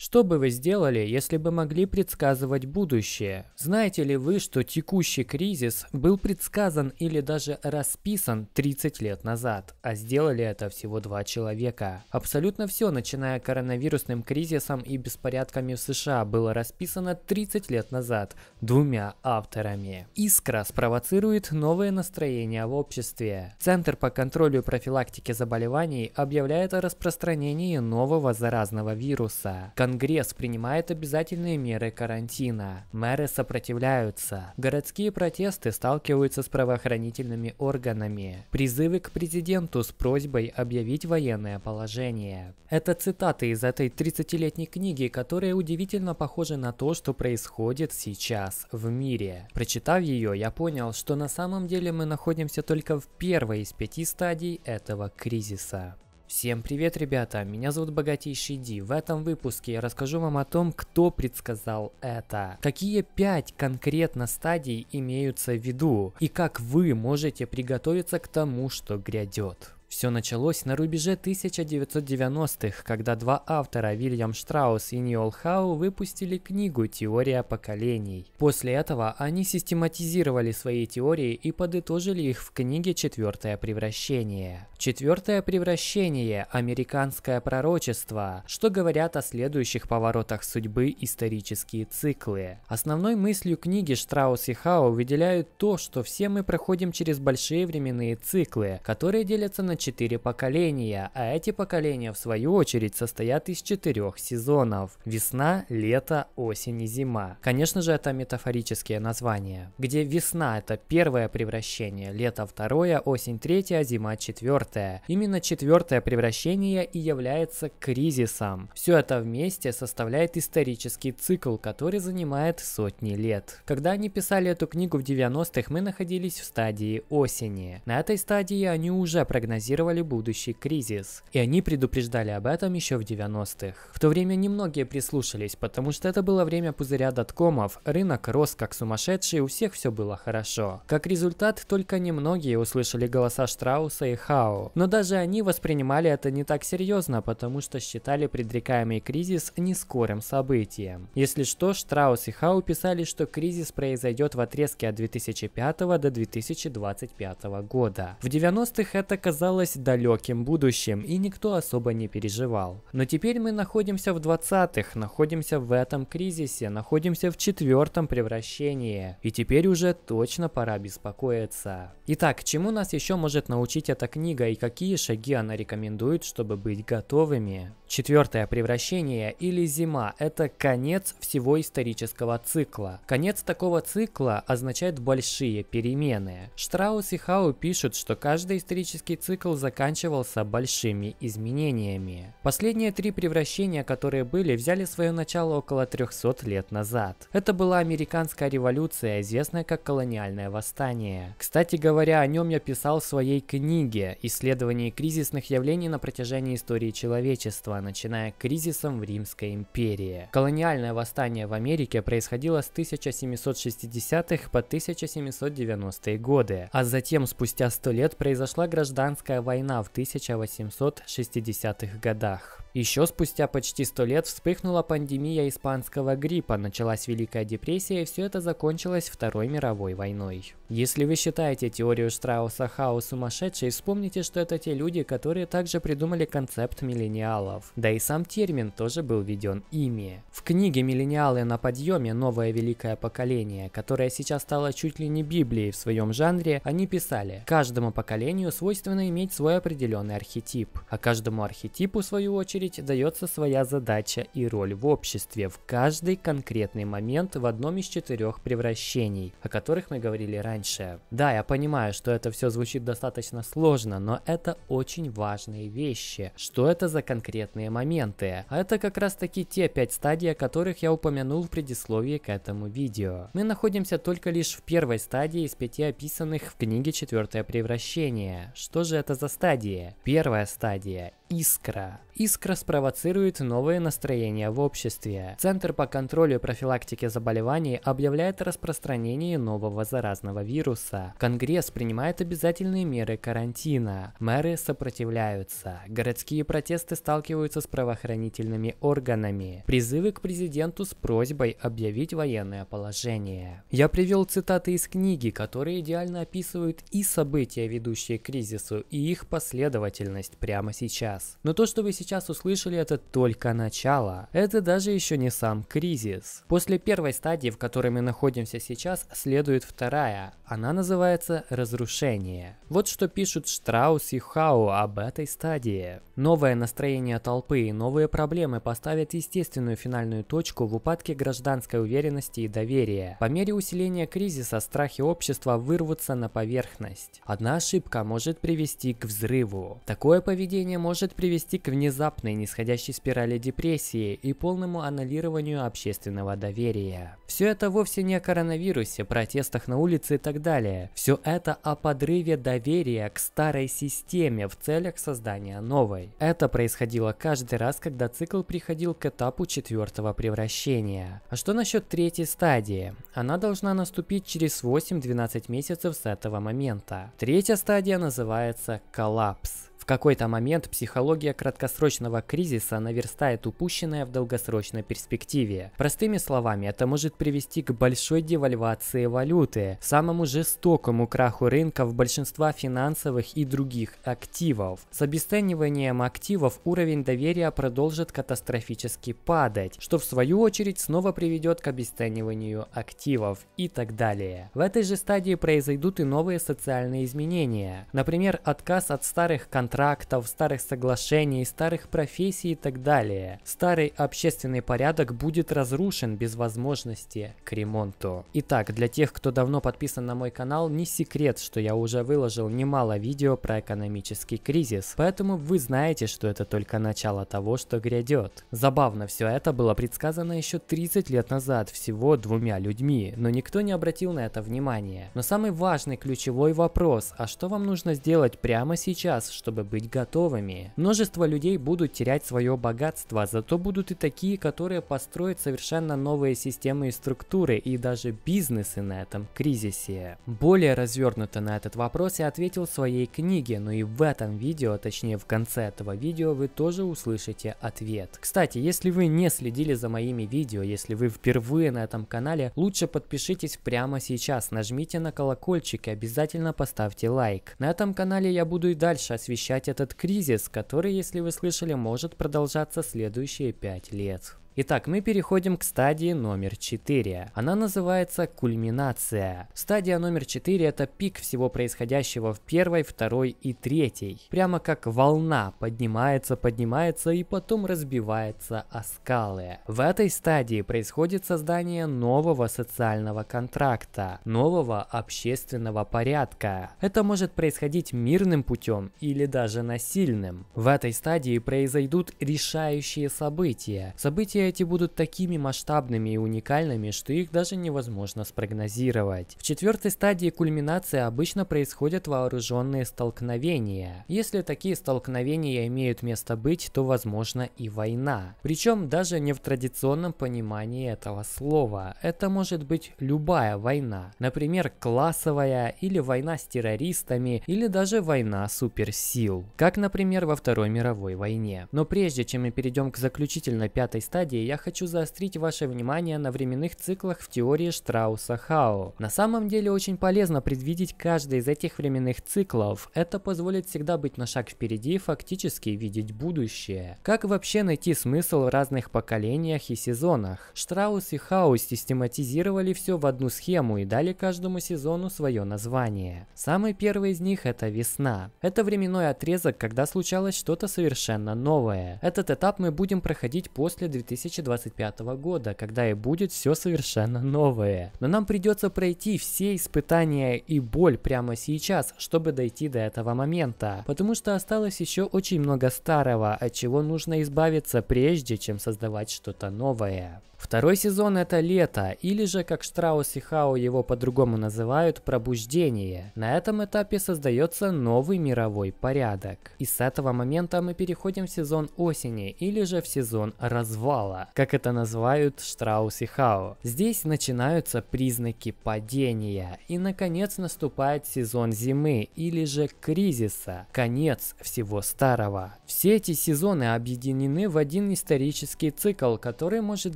Что бы вы сделали, если бы могли предсказывать будущее? Знаете ли вы, что текущий кризис был предсказан или даже расписан 30 лет назад, а сделали это всего два человека? Абсолютно все, начиная коронавирусным кризисом и беспорядками в США, было расписано 30 лет назад двумя авторами. Искра спровоцирует новые настроения в обществе. Центр по контролю и профилактике заболеваний объявляет о распространении нового заразного вируса Конгресс принимает обязательные меры карантина. Мэры сопротивляются. Городские протесты сталкиваются с правоохранительными органами. Призывы к президенту с просьбой объявить военное положение. Это цитаты из этой 30-летней книги, которая удивительно похожа на то, что происходит сейчас в мире. Прочитав ее, я понял, что на самом деле мы находимся только в первой из пяти стадий этого кризиса. Всем привет, ребята! Меня зовут Богатейший Ди. В этом выпуске я расскажу вам о том, кто предсказал это, какие пять конкретно стадий имеются в виду и как вы можете приготовиться к тому, что грядет. Все началось на рубеже 1990-х, когда два автора Вильям Штраус и Ниол Хау выпустили книгу «Теория поколений». После этого они систематизировали свои теории и подытожили их в книге «Четвертое превращение». «Четвертое превращение. Американское пророчество», что говорят о следующих поворотах судьбы исторические циклы. Основной мыслью книги Штраус и Хау выделяют то, что все мы проходим через большие временные циклы, которые делятся на четыре поколения, а эти поколения в свою очередь состоят из четырех сезонов – весна, лето, осень и зима. Конечно же, это метафорические названия, где весна – это первое превращение, лето – второе, осень – третье, а зима – четвертое. Именно четвертое превращение и является кризисом. Все это вместе составляет исторический цикл, который занимает сотни лет. Когда они писали эту книгу в 90-х, мы находились в стадии осени. На этой стадии они уже прогнозировали прогнозировали будущий кризис, и они предупреждали об этом еще в 90-х. В то время немногие прислушались, потому что это было время пузыря доткомов, рынок рос как сумасшедший, у всех все было хорошо. Как результат, только немногие услышали голоса Штрауса и Хао, но даже они воспринимали это не так серьезно, потому что считали предрекаемый кризис нескорым событием. Если что, Штраус и Хау писали, что кризис произойдет в отрезке от 2005 до 2025 года. В 90-х это казалось казалось далеким будущим, и никто особо не переживал. Но теперь мы находимся в 20-х, находимся в этом кризисе, находимся в четвертом превращении. И теперь уже точно пора беспокоиться. Итак, чему нас еще может научить эта книга и какие шаги она рекомендует, чтобы быть готовыми? Четвертое превращение или зима – это конец всего исторического цикла. Конец такого цикла означает большие перемены. Штраус и Хау пишут, что каждый исторический цикл цикл заканчивался большими изменениями. Последние три превращения, которые были, взяли свое начало около 300 лет назад. Это была американская революция, известная как колониальное восстание. Кстати говоря, о нем я писал в своей книге «Исследование кризисных явлений на протяжении истории человечества, начиная кризисом в Римской империи». Колониальное восстание в Америке происходило с 1760-х по 1790-е годы, а затем спустя 100 лет произошла гражданская Мировая война в 1860-х годах. Еще спустя почти 100 лет вспыхнула пандемия испанского гриппа, началась Великая депрессия и все это закончилось Второй мировой войной. Если вы считаете теорию Штрауса Хау сумасшедшей, вспомните, что это те люди, которые также придумали концепт миллениалов. Да и сам термин тоже был введен ими. В книге «Миллениалы на подъеме. Новое великое поколение», которое сейчас стало чуть ли не Библией в своем жанре, они писали «Каждому поколению свойственно иметь свой определенный архетип, а каждому архетипу, в свою очередь, очередь дается своя задача и роль в обществе в каждый конкретный момент в одном из четырех превращений, о которых мы говорили раньше. Да, я понимаю, что это все звучит достаточно сложно, но это очень важные вещи. Что это за конкретные моменты? А это как раз таки те пять стадий, о которых я упомянул в предисловии к этому видео. Мы находимся только лишь в первой стадии из пяти описанных в книге «Четвертое превращение». Что же это за стадии? Первая стадия Искра. Искра спровоцирует новые настроения в обществе. Центр по контролю и профилактике заболеваний объявляет о распространении нового заразного вируса. Конгресс принимает обязательные меры карантина. Мэры сопротивляются. Городские протесты сталкиваются с правоохранительными органами. Призывы к президенту с просьбой объявить военное положение. Я привел цитаты из книги, которые идеально описывают и события, ведущие к кризису, и их последовательность прямо сейчас сейчас. Но то, что вы сейчас услышали, это только начало. Это даже еще не сам кризис. После первой стадии, в которой мы находимся сейчас, следует вторая. Она называется разрушение. Вот что пишут Штраус и Хау об этой стадии. Новое настроение толпы и новые проблемы поставят естественную финальную точку в упадке гражданской уверенности и доверия. По мере усиления кризиса страхи общества вырвутся на поверхность. Одна ошибка может привести к взрыву. Такое поведение может может привести к внезапной нисходящей спирали депрессии и полному аннулированию общественного доверия. Все это вовсе не о коронавирусе, протестах на улице и так далее. Все это о подрыве доверия к старой системе в целях создания новой. Это происходило каждый раз, когда цикл приходил к этапу четвертого превращения. А что насчет третьей стадии? Она должна наступить через 8-12 месяцев с этого момента. Третья стадия называется коллапс какой-то момент психология краткосрочного кризиса наверстает упущенное в долгосрочной перспективе. Простыми словами, это может привести к большой девальвации валюты, самому жестокому краху рынка, рынков большинства финансовых и других активов. С обесцениванием активов уровень доверия продолжит катастрофически падать, что в свою очередь снова приведет к обесцениванию активов и так далее. В этой же стадии произойдут и новые социальные изменения, например, отказ от старых контрактов контрактов, старых соглашений, старых профессий и так далее. Старый общественный порядок будет разрушен без возможности к ремонту. Итак, для тех, кто давно подписан на мой канал, не секрет, что я уже выложил немало видео про экономический кризис, поэтому вы знаете, что это только начало того, что грядет. Забавно, все это было предсказано еще 30 лет назад всего двумя людьми, но никто не обратил на это внимания. Но самый важный ключевой вопрос, а что вам нужно сделать прямо сейчас, чтобы быть готовыми. Множество людей будут терять свое богатство, зато будут и такие, которые построят совершенно новые системы и структуры, и даже бизнесы на этом кризисе. Более развернуто на этот вопрос я ответил в своей книге, но и в этом видео, а точнее в конце этого видео, вы тоже услышите ответ. Кстати, если вы не следили за моими видео, если вы впервые на этом канале, лучше подпишитесь прямо сейчас, нажмите на колокольчик и обязательно поставьте лайк. На этом канале я буду и дальше освещать преодолевать этот кризис, который, если вы слышали, может продолжаться следующие пять лет. Итак, мы переходим к стадии номер 4. Она называется кульминация. Стадия номер 4 это пик всего происходящего в первой, второй и третьей. Прямо как волна поднимается, поднимается и потом разбивается о скалы. В этой стадии происходит создание нового социального контракта, нового общественного порядка. Это может происходить мирным путем или даже насильным. В этой стадии произойдут решающие события. События эти будут такими масштабными и уникальными, что их даже невозможно спрогнозировать. В четвертой стадии кульминации обычно происходят вооруженные столкновения. Если такие столкновения имеют место быть, то возможно и война. Причем даже не в традиционном понимании этого слова. Это может быть любая война. Например, классовая или война с террористами или даже война суперсил. Как, например, во Второй мировой войне. Но прежде чем мы перейдем к заключительной пятой стадии, уроке я хочу заострить ваше внимание на временных циклах в теории Штрауса-Хао. На самом деле очень полезно предвидеть каждый из этих временных циклов. Это позволит всегда быть на шаг впереди и фактически видеть будущее. Как вообще найти смысл в разных поколениях и сезонах? Штраус и Хао систематизировали все в одну схему и дали каждому сезону свое название. Самый первый из них это весна. Это временной отрезок, когда случалось что-то совершенно новое. Этот этап мы будем проходить после 2000 2025 года, когда и будет все совершенно новое. Но нам придется пройти все испытания и боль прямо сейчас, чтобы дойти до этого момента, потому что осталось еще очень много старого, от чего нужно избавиться прежде, чем создавать что-то новое. Второй сезон это лето, или же, как Штраус и Хау его по-другому называют, пробуждение. На этом этапе создается новый мировой порядок. И с этого момента мы переходим в сезон осени, или же в сезон развала, как это называют Штраус и Хау. Здесь начинаются признаки падения, и наконец наступает сезон зимы, или же кризиса, конец всего старого. Все эти сезоны объединены в один исторический цикл, который может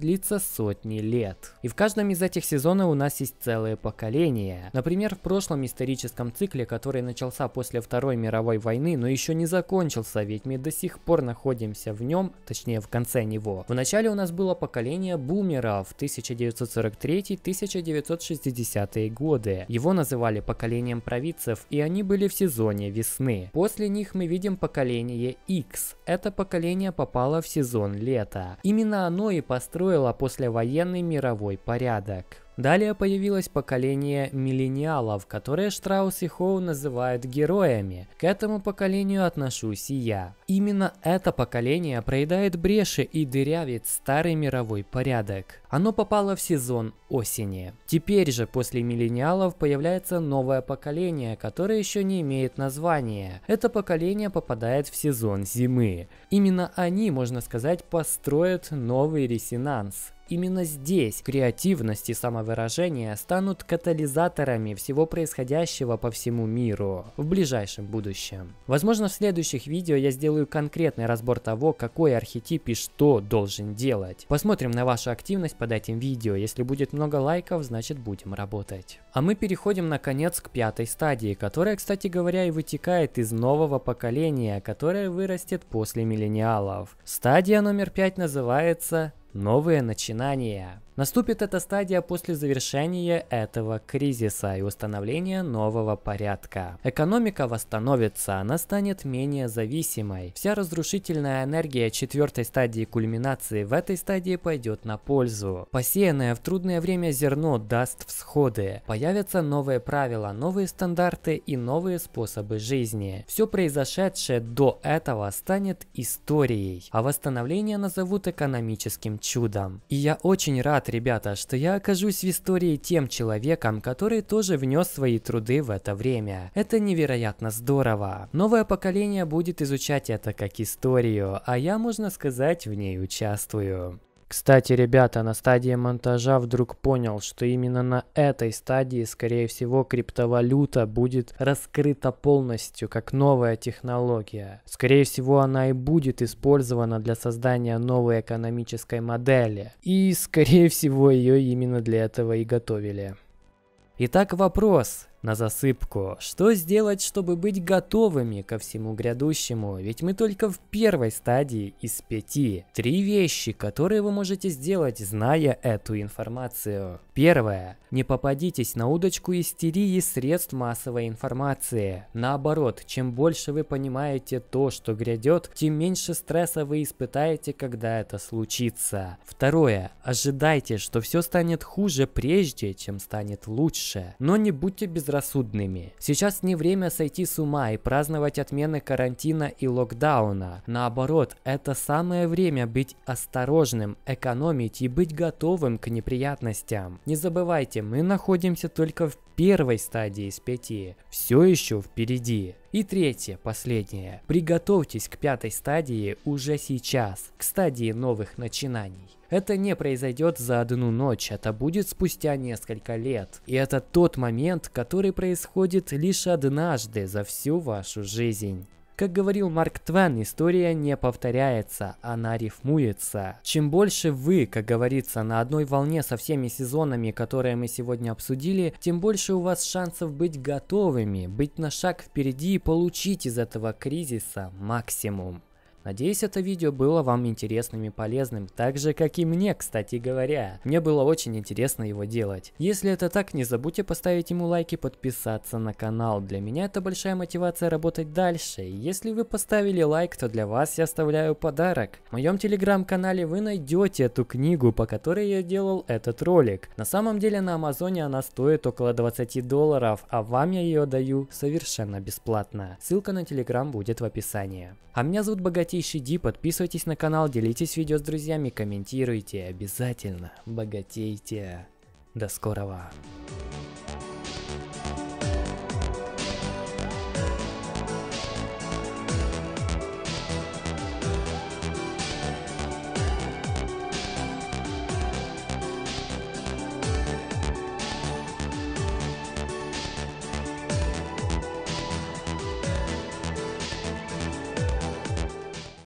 длиться длится сотни лет. И в каждом из этих сезонов у нас есть целое поколение. Например, в прошлом историческом цикле, который начался после Второй мировой войны, но еще не закончился, ведь мы до сих пор находимся в нем, точнее в конце него. В начале у нас было поколение бумеров 1943-1960 годы. Его называли поколением провидцев, и они были в сезоне весны. После них мы видим поколение X, это поколение попало в сезон лета. Именно оно и построило послевоенный мировой порядок. Далее появилось поколение миллениалов, которые Штраус и Хоу называют героями. К этому поколению отношусь и я. Именно это поколение проедает бреши и дырявит старый мировой порядок. Оно попало в сезон осени. Теперь же после миллениалов появляется новое поколение, которое еще не имеет названия. Это поколение попадает в сезон зимы. Именно они, можно сказать, построят новый ресинанс. Именно здесь креативность и самовыражение станут катализаторами всего происходящего по всему миру в ближайшем будущем. Возможно, в следующих видео я сделаю конкретный разбор того, какой архетип и что должен делать. Посмотрим на вашу активность под этим видео. Если будет много лайков, значит будем работать. А мы переходим наконец к пятой стадии, которая, кстати говоря, и вытекает из нового поколения, которое вырастет после миллениалов. Стадия номер пять называется новые начинания. Наступит эта стадия после завершения этого кризиса и установления нового порядка. Экономика восстановится, она станет менее зависимой. Вся разрушительная энергия четвертой стадии кульминации в этой стадии пойдет на пользу. Посеянное в трудное время зерно даст всходы. Появятся новые правила, новые стандарты и новые способы жизни. Все произошедшее до этого станет историей, а восстановление назовут экономическим чудом. И я очень рад, рад, ребята, что я окажусь в истории тем человеком, который тоже внес свои труды в это время. Это невероятно здорово. Новое поколение будет изучать это как историю, а я, можно сказать, в ней участвую. Кстати, ребята, на стадии монтажа вдруг понял, что именно на этой стадии, скорее всего, криптовалюта будет раскрыта полностью, как новая технология. Скорее всего, она и будет использована для создания новой экономической модели. И, скорее всего, ее именно для этого и готовили. Итак, вопрос. На засыпку. Что сделать, чтобы быть готовыми ко всему грядущему? Ведь мы только в первой стадии из пяти. Три вещи, которые вы можете сделать, зная эту информацию. Первое. Не попадитесь на удочку истерии средств массовой информации. Наоборот, чем больше вы понимаете то, что грядет, тем меньше стресса вы испытаете, когда это случится. Второе. Ожидайте, что все станет хуже прежде, чем станет лучше. Но не будьте без безрассудными. Сейчас не время сойти с ума и праздновать отмены карантина и локдауна. Наоборот, это самое время быть осторожным, экономить и быть готовым к неприятностям. Не забывайте, мы находимся только в первой стадии из пяти. Все еще впереди. И третье, последнее. Приготовьтесь к пятой стадии уже сейчас, к стадии новых начинаний. Это не произойдет за одну ночь, это будет спустя несколько лет. И это тот момент, который происходит лишь однажды за всю вашу жизнь. Как говорил Марк Твен, история не повторяется, она рифмуется. Чем больше вы, как говорится, на одной волне со всеми сезонами, которые мы сегодня обсудили, тем больше у вас шансов быть готовыми, быть на шаг впереди и получить из этого кризиса максимум. Надеюсь, это видео было вам интересным и полезным, так же, как и мне, кстати говоря. Мне было очень интересно его делать. Если это так, не забудьте поставить ему лайк и подписаться на канал. Для меня это большая мотивация работать дальше. Если вы поставили лайк, то для вас я оставляю подарок. В моем телеграм-канале вы найдете эту книгу, по которой я делал этот ролик. На самом деле на Амазоне она стоит около 20 долларов, а вам я ее даю совершенно бесплатно. Ссылка на телеграм будет в описании. А меня зовут Богатей ставьте HD, подписывайтесь на канал, делитесь видео с друзьями, комментируйте, обязательно богатейте. До скорого!